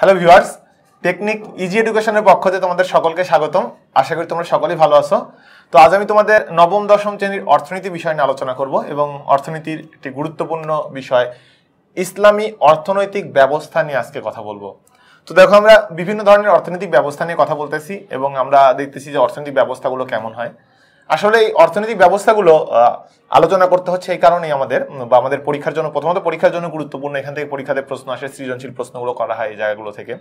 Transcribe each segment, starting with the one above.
hello viewers technique easy এডুকেশনের পক্ষ থেকে তোমাদের সকলকে স্বাগতম আশা করি তোমরা সকলেই ভালো আছো তো আজ আমি তোমাদের নবম দশম শ্রেণীর অর্থনীতি বিষয় নিয়ে আলোচনা করব এবং অর্থনীতির একটি গুরুত্বপূর্ণ বিষয় ইসলামী অর্থনৈতিক ব্যবস্থা নিয়ে আজকে কথা বলবো তো দেখো আমরা বিভিন্ন ধরনের অর্থনৈতিক ব্যবস্থা নিয়ে কথা বলতেছি এবং আমরা দেখতেছি যে অর্থনৈতিক ব্যবস্থাগুলো কেমন হয় আসলে এই অর্থনৈতিক ব্যবস্থাগুলো আলোচনা করতে হচ্ছে এই কারণেই আমাদের বা আমাদের পরীক্ষার জন্য প্রথমত পরীক্ষার জন্য গুরুত্বপূর্ণ এখান থেকে পরীক্ষাতে প্রশ্ন আসে সৃজনশীল প্রশ্নগুলো করা হয় এই জায়গাগুলো থেকে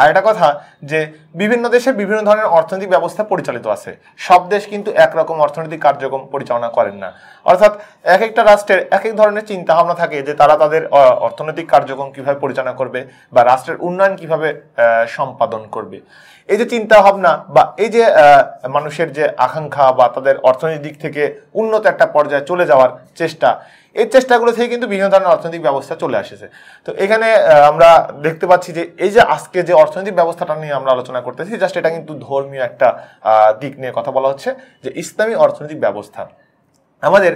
আর একটা কথা যে বিভিন্ন দেশে বিভিন্ন ধরনের অর্থনৈতিক ব্যবস্থা পরিচালিত আছে সব দেশ কিন্তু একরকম অর্থনৈতিক কার্যক্রম পরিচালনা করেন না অর্থাৎ এক একটা রাষ্ট্রের এক এক ধরনের চিন্তাভাবনা থাকে যে তারা তাদের অর্থনৈতিক কার্যক্রম কিভাবে পরিচালনা করবে বা রাষ্ট্রের উন্নয়ন কিভাবে সম্পাদন করবে এই যে চিন্তাভাবনা বা এই যে মানুষের যে আকাঙ্ক্ষা বা তাদের অর্থনৈতিক দিক থেকে উন্নত একটা পর্যায়ে চলে যাওয়ার চেষ্টা এই চেষ্টাগুলো থেকে কিন্তু বিভিন্ন ধরনের অর্থনৈতিক ব্যবস্থা চলে আসেছে তো এখানে আমরা দেখতে পাচ্ছি যে এই যে আজকে যে অর্থনৈতিক ব্যবস্থাটা নিয়ে আমরা আলোচনা করতেছি জাস্ট এটা কিন্তু ধর্মীয় একটা দিক নিয়ে কথা বলা হচ্ছে যে ইসলামী অর্থনৈতিক ব্যবস্থা আমাদের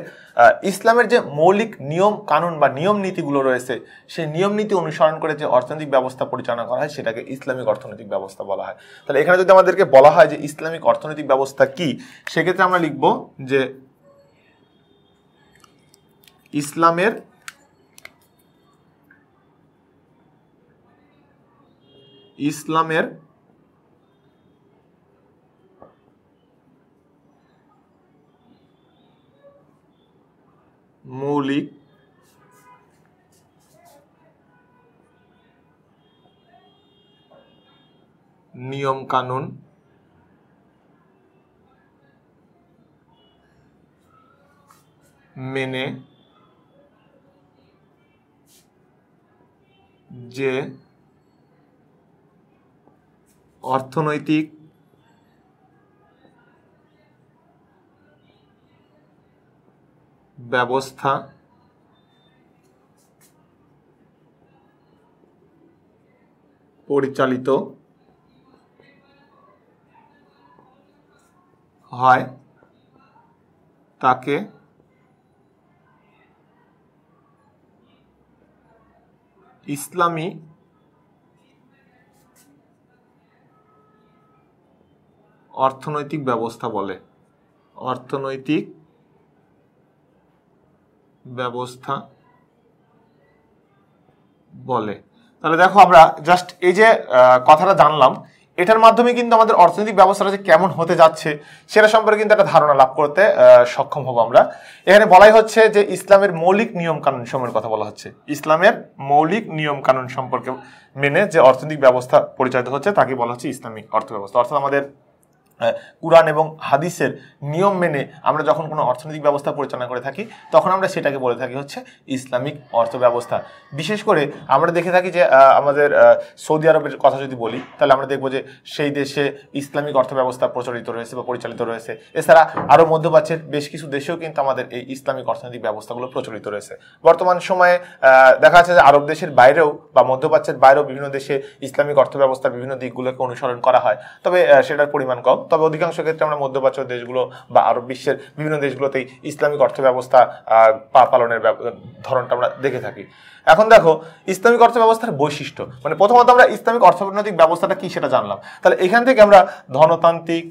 ইসলামের যে মৌলিক নিয়ম কানুন বা নিয়ম নীতিগুলো রয়েছে সেই নিয়ম নীতি অনুসরণ করে যে অর্থনৈতিক ব্যবস্থা পরিচালনা করা হয় সেটাকে ইসলামিক অর্থনৈতিক ব্যবস্থা বলা হয় তাহলে এখানে যদি আমাদেরকে বলা হয় যে ইসলামিক অর্থনৈতিক ব্যবস্থা কি সেক্ষেত্রে আমরা লিখব যে ইসলামের ইসলামের মৌলিক নিয়ম কানুন মেনে যে অর্থনৈতিক ব্যবস্থা পরিচালিত হয় তাকে ইসলামী অর্থনৈতিক ব্যবস্থা বলে অর্থনৈতিক ব্যবস্থা বলে তাহলে দেখো আমরা জাস্ট এই যে কথাটা জানলাম এটার মাধ্যমে কিন্তু আমাদের অর্থনৈতিক ব্যবস্থাটা যে কেমন হতে যাচ্ছে সেটা সম্পর্কে কিন্তু একটা ধারণা লাভ করতে সক্ষম হব আমরা এখানে বলাই হচ্ছে যে ইসলামের মৌলিক নিয়ম কানুন সময়ের কথা বলা হচ্ছে ইসলামের মৌলিক নিয়ম কানুন সম্পর্কে মেনে যে অর্থনৈতিক ব্যবস্থা পরিচালিত হচ্ছে তাকে বলা হচ্ছে ইসলামিক অর্থ ব্যবস্থা অর্থাৎ আমাদের কুরআন এবং হাদিসের নিয়ম মেনে আমরা যখন কোনো অর্থনৈতিক ব্যবস্থা পরিচালনা করে থাকি তখন আমরা সেটাকে বলে থাকি হচ্ছে ইসলামিক অর্থ ব্যবস্থা বিশেষ করে আমরা দেখে থাকি যে আমাদের সৌদি আরবের কথা যদি বলি তাহলে আমরা দেখবো যে সেই দেশে ইসলামিক অর্থ ব্যবস্থা প্রচলিত রয়েছে বা পরিচালিত রয়েছে এছাড়া আরও মধ্যপ্রাচ্যের বেশ কিছু দেশেও কিন্তু আমাদের এই ইসলামিক অর্থনৈতিক ব্যবস্থাগুলো প্রচলিত রয়েছে বর্তমান সময়ে দেখা যাচ্ছে যে আরব দেশের বাইরেও বা মধ্যপ্রাচ্যের বাইরেও বিভিন্ন দেশে ইসলামিক অর্থ ব্যবস্থার বিভিন্ন দিকগুলোকে অনুসরণ করা হয় তবে সেটার পরিমাণ কম তবে অধিকাংশ ক্ষেত্রে আমরা মধ্যপ্রাচ্য দেশগুলো বা আরব বিশ্বের বিভিন্ন দেশগুলোতেই ইসলামিক অর্থব্যবস্থা পালনের ধরনটা আমরা দেখে থাকি এখন দেখো ইসলামিক অর্থব্যবস্থার বৈশিষ্ট্য মানে প্রথমত আমরা ইসলামিক অর্থনৈতিক ব্যবস্থাটা কি সেটা জানলাম তাহলে এখান থেকে আমরা ধনতান্ত্রিক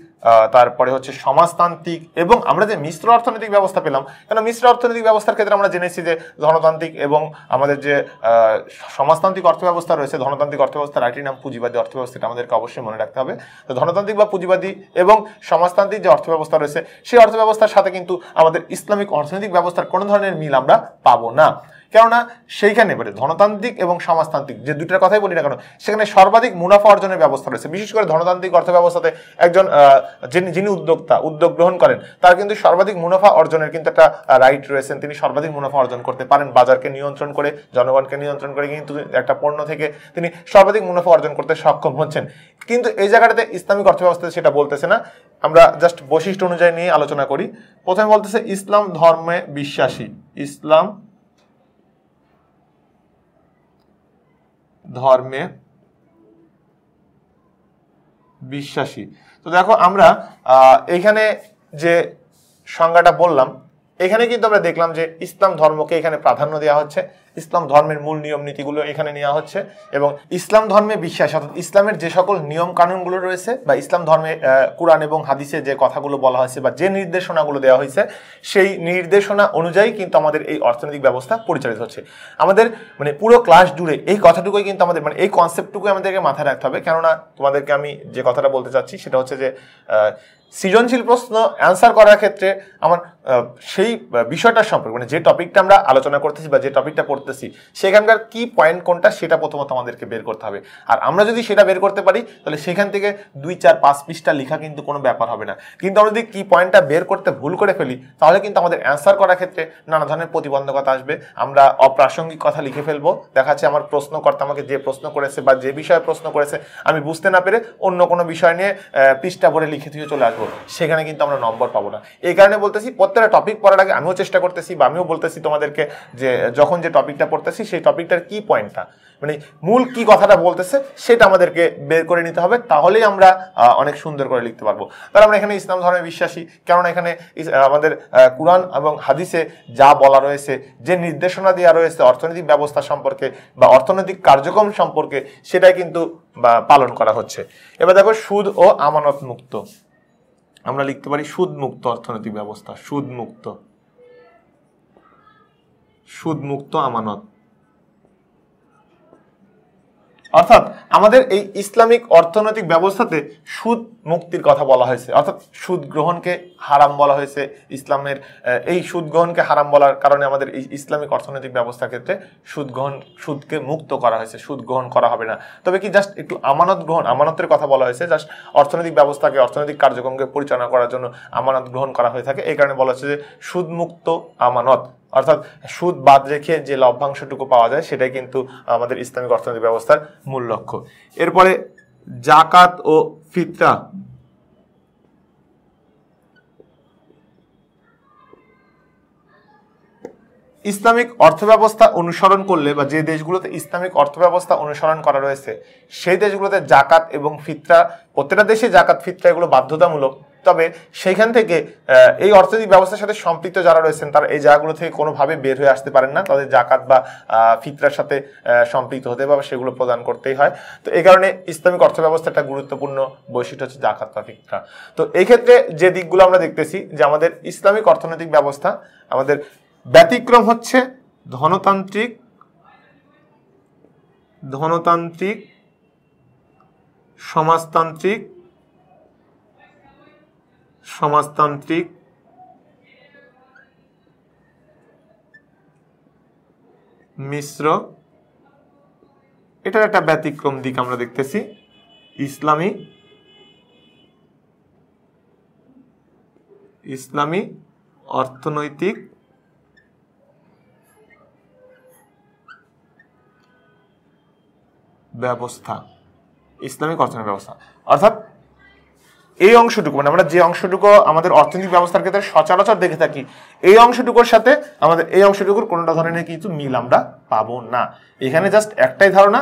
তারপরে হচ্ছে সমাজতান্ত্রিক এবং আমরা যে মিশ্র অর্থনৈতিক ব্যবস্থা পেলাম কেন মিশ্র অর্থনৈতিক ব্যবস্থার ক্ষেত্রে আমরা জেনেছি যে ধনতান্ত্রিক এবং আমাদের যে সমাজতান্ত্রিক অর্থব্যবস্থা রয়েছে ধনতান্ত্রিক অর্থব্যবস্থার আরেকটি নাম পুঁজিবাদী অর্থব্যবস্থাটা আমাদেরকে অবশ্যই মনে রাখতে হবে তো ধনতান্ত্রিক বা পুঁজিবাদী এবং সমাজতান্ত্রিক যে অর্থব্যবস্থা রয়েছে সেই অর্থব্যবস্থার সাথে কিন্তু আমাদের ইসলামিক অর্থনৈতিক ব্যবস্থার কোনো ধরনের মিল আমরা পাবো না কেননা সেইখানে মানে ধনতান্ত্রিক এবং সমাজতান্ত্রিক যে দুটার কথাই বলি না কেন সেখানে সর্বাধিক মুনাফা অর্জনের ব্যবস্থা রয়েছে বিশেষ করে ধনতান্ত্রিক অর্থব্যবস্থাতে একজন যিনি যিনি উদ্যোক্তা উদ্যোগ গ্রহণ করেন তার কিন্তু সর্বাধিক মুনাফা অর্জনের কিন্তু একটা রাইট রয়েছেন তিনি সর্বাধিক মুনাফা অর্জন করতে পারেন বাজারকে নিয়ন্ত্রণ করে জনগণকে নিয়ন্ত্রণ করে কিন্তু একটা পণ্য থেকে তিনি সর্বাধিক মুনাফা অর্জন করতে সক্ষম হচ্ছেন কিন্তু এই জায়গাটাতে ইসলামিক অর্থব্যবস্থাতে সেটা বলতেছে না আমরা জাস্ট বৈশিষ্ট্য অনুযায়ী নিয়ে আলোচনা করি প্রথমে বলতেছে ইসলাম ধর্মে বিশ্বাসী ইসলাম ধর্মে বিশ্বাসী তো দেখো আমরা এখানে যে সংজ্ঞাটা বললাম এখানে কিন্তু আমরা দেখলাম যে ইসলাম ধর্মকে এখানে প্রাধান্য দেওয়া হচ্ছে ইসলাম ধর্মের মূল নিয়ম নীতিগুলো এখানে নেওয়া হচ্ছে এবং ইসলাম ধর্মে বিশ্বাস অর্থাৎ ইসলামের যে সকল নিয়ম কানুনগুলো রয়েছে বা ইসলাম ধর্মে কোরআন এবং হাদিসে যে কথাগুলো বলা হয়েছে বা যে নির্দেশনাগুলো দেওয়া হয়েছে সেই নির্দেশনা অনুযায়ী কিন্তু আমাদের এই অর্থনৈতিক ব্যবস্থা পরিচালিত হচ্ছে আমাদের মানে পুরো ক্লাস জুড়ে এই কথাটুকুই কিন্তু আমাদের মানে এই কনসেপ্টটুকু আমাদেরকে মাথায় রাখতে হবে কেননা তোমাদেরকে আমি যে কথাটা বলতে চাচ্ছি সেটা হচ্ছে যে সৃজনশীল প্রশ্ন অ্যান্সার করার ক্ষেত্রে আমার সেই বিষয়টার সম্পর্কে মানে যে টপিকটা আমরা আলোচনা করতেছি বা যে টপিকটা করতেছি সেখানকার কি পয়েন্ট কোনটা সেটা প্রথমত আমাদেরকে বের করতে হবে আর আমরা যদি সেটা বের করতে পারি তাহলে সেখান থেকে দুই চার পাঁচ পৃষ্ঠা লেখা কিন্তু কোনো ব্যাপার হবে না কিন্তু আমরা যদি কি পয়েন্টটা বের করতে ভুল করে ফেলি তাহলে কিন্তু আমাদের অ্যান্সার করার ক্ষেত্রে নানা ধরনের প্রতিবন্ধকতা আসবে আমরা অপ্রাসঙ্গিক কথা লিখে ফেলবো দেখা যাচ্ছে আমার প্রশ্নকর্তা আমাকে যে প্রশ্ন করেছে বা যে বিষয়ে প্রশ্ন করেছে আমি বুঝতে না পেরে অন্য কোনো বিষয় নিয়ে পৃষ্ঠা ভরে লিখে দিয়ে চলে আসবো সেখানে কিন্তু আমরা নম্বর পাবো না এই কারণে বলতেছি প্রত্যেকটা টপিক পড়ার আগে আমিও চেষ্টা করতেছি বা আমিও বলতেছি তোমাদেরকে যে যখন যে টপিক টপিকটা পড়তেছি সেই টপিকটার কি পয়েন্টটা মানে মূল কি কথাটা বলতেছে সেটা আমাদেরকে বের করে নিতে হবে তাহলেই আমরা অনেক সুন্দর করে লিখতে পারবো তাহলে আমরা এখানে ইসলাম ধর্মে বিশ্বাসী কারণ এখানে আমাদের কোরআন এবং হাদিসে যা বলা রয়েছে যে নির্দেশনা দেওয়া রয়েছে অর্থনৈতিক ব্যবস্থা সম্পর্কে বা অর্থনৈতিক কার্যক্রম সম্পর্কে সেটাই কিন্তু পালন করা হচ্ছে এবার দেখো সুদ ও আমানত মুক্ত আমরা লিখতে পারি সুদ মুক্ত অর্থনৈতিক ব্যবস্থা সুদ মুক্ত সুদমুক্ত আমানত অর্থাৎ আমাদের এই ইসলামিক অর্থনৈতিক ব্যবস্থাতে সুদ মুক্তির কথা বলা হয়েছে অর্থাৎ সুদ গ্রহণকে হারাম বলা হয়েছে ইসলামের এই সুদ গ্রহণকে হারাম বলার কারণে আমাদের এই ইসলামিক অর্থনৈতিক ব্যবস্থা ক্ষেত্রে সুদ গ্রহণ সুদকে মুক্ত করা হয়েছে সুদ গ্রহণ করা হবে না তবে কি জাস্ট একটু আমানত গ্রহণ আমানতের কথা বলা হয়েছে জাস্ট অর্থনৈতিক ব্যবস্থাকে অর্থনৈতিক কার্যক্রমকে পরিচালনা করার জন্য আমানত গ্রহণ করা হয়ে থাকে এই কারণে বলা হচ্ছে যে সুদমুক্ত আমানত অর্থাৎ সুদ বাদ রেখে যে লভ্যাংশটুকু পাওয়া যায় সেটাই কিন্তু আমাদের ইসলামিক অর্থনৈতিক ব্যবস্থার মূল লক্ষ্য এরপরে জাকাত ও ফিতরা ইসলামিক অর্থব্যবস্থা অনুসরণ করলে বা যে দেশগুলোতে ইসলামিক অর্থব্যবস্থা অনুসরণ করা রয়েছে সেই দেশগুলোতে জাকাত এবং ফিতরা প্রত্যেকটা দেশে জাকাত ফিতরা এগুলো বাধ্যতামূলক তবে সেইখান থেকে এই অর্থনৈতিক ব্যবস্থার সাথে সম্পৃক্ত যারা রয়েছেন তারা এই জায়গাগুলো থেকে কোনোভাবে বের হয়ে আসতে পারেন না তাদের জাকাত বা ফিতরার সাথে সম্পৃক্ত হতে বা সেগুলো প্রদান করতেই হয় তো এই কারণে ইসলামিক অর্থ ব্যবস্থা একটা গুরুত্বপূর্ণ বৈশিষ্ট্য হচ্ছে জাকাত বা ফিতরা তো এই ক্ষেত্রে যে দিকগুলো আমরা দেখতেছি যে আমাদের ইসলামিক অর্থনৈতিক ব্যবস্থা আমাদের ব্যতিক্রম হচ্ছে ধনতান্ত্রিক ধনতান্ত্রিক সমাজতান্ত্রিক সমাজতান্ত্রিক মিশ্র এটার একটা ব্যতিক্রম দিক আমরা দেখতেছি ইসলামী ইসলামী অর্থনৈতিক ব্যবস্থা ইসলামিক অর্থনৈতিক ব্যবস্থা অর্থাৎ এই অংশটুকু মানে আমরা যে অংশটুকু আমাদের অর্থনৈতিক ব্যবস্থার ক্ষেত্রে সচরাচর দেখে থাকি এই অংশটুকুর সাথে আমাদের এই অংশটুকুর কোনোটা ধরনের কিছু মিল আমরা পাবো না এখানে জাস্ট একটাই ধারণা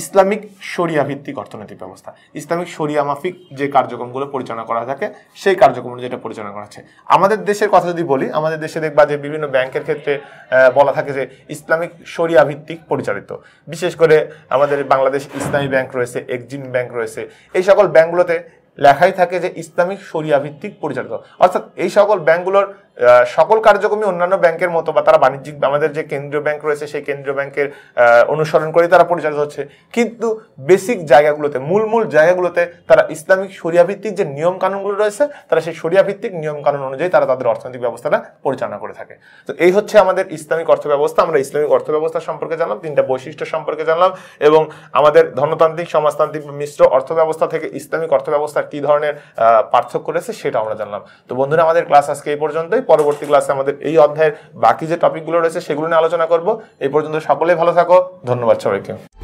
ইসলামিক সরিয়া ভিত্তিক অর্থনৈতিক ব্যবস্থা ইসলামিক সরিয়া মাফিক যে কার্যক্রমগুলো পরিচালনা করা থাকে সেই কার্যক্রম যেটা পরিচালনা করা হচ্ছে আমাদের দেশের কথা যদি বলি আমাদের দেশে দেখবা যে বিভিন্ন ব্যাংকের ক্ষেত্রে বলা থাকে যে ইসলামিক সরিয়া ভিত্তিক পরিচালিত বিশেষ করে আমাদের বাংলাদেশ ইসলামী ব্যাংক রয়েছে এক্সিম ব্যাংক রয়েছে এই সকল ব্যাংকগুলোতে লেখাই থাকে যে ইসলামিক সরিয়া ভিত্তিক পরিচালিত অর্থাৎ এই সকল ব্যাংকগুলোর সকল কার্যক্রমই অন্যান্য ব্যাংকের মতো বা তারা বাণিজ্যিক আমাদের যে কেন্দ্রীয় ব্যাংক রয়েছে সেই কেন্দ্রীয় ব্যাংকের অনুসরণ করে তারা পরিচালিত হচ্ছে কিন্তু বেসিক জায়গাগুলোতে মূল মূল জায়গাগুলোতে তারা ইসলামিক সরিয়াভিত্তিক যে নিয়ম কানুনগুলো রয়েছে তারা সেই সরিয়াভিত্তিক নিয়ম কানুন অনুযায়ী তারা তাদের অর্থনৈতিক ব্যবস্থাটা পরিচালনা করে থাকে তো এই হচ্ছে আমাদের ইসলামিক অর্থব্যবস্থা আমরা ইসলামিক অর্থব্যবস্থা সম্পর্কে জানলাম তিনটা বৈশিষ্ট্য সম্পর্কে জানলাম এবং আমাদের ধনতান্ত্রিক সমাজতান্ত্রিক মিশ্র অর্থব্যবস্থা থেকে ইসলামিক অর্থব্যবস্থার কি ধরনের পার্থক্য রয়েছে সেটা আমরা জানলাম তো বন্ধুরা আমাদের ক্লাস আজকে এই পর্যন্তই পরবর্তী ক্লাসে আমাদের এই অধ্যায়ের বাকি যে টপিকগুলো রয়েছে সেগুলো নিয়ে আলোচনা করব এই পর্যন্ত সকলে ভালো থাকো ধন্যবাদ সবাইকে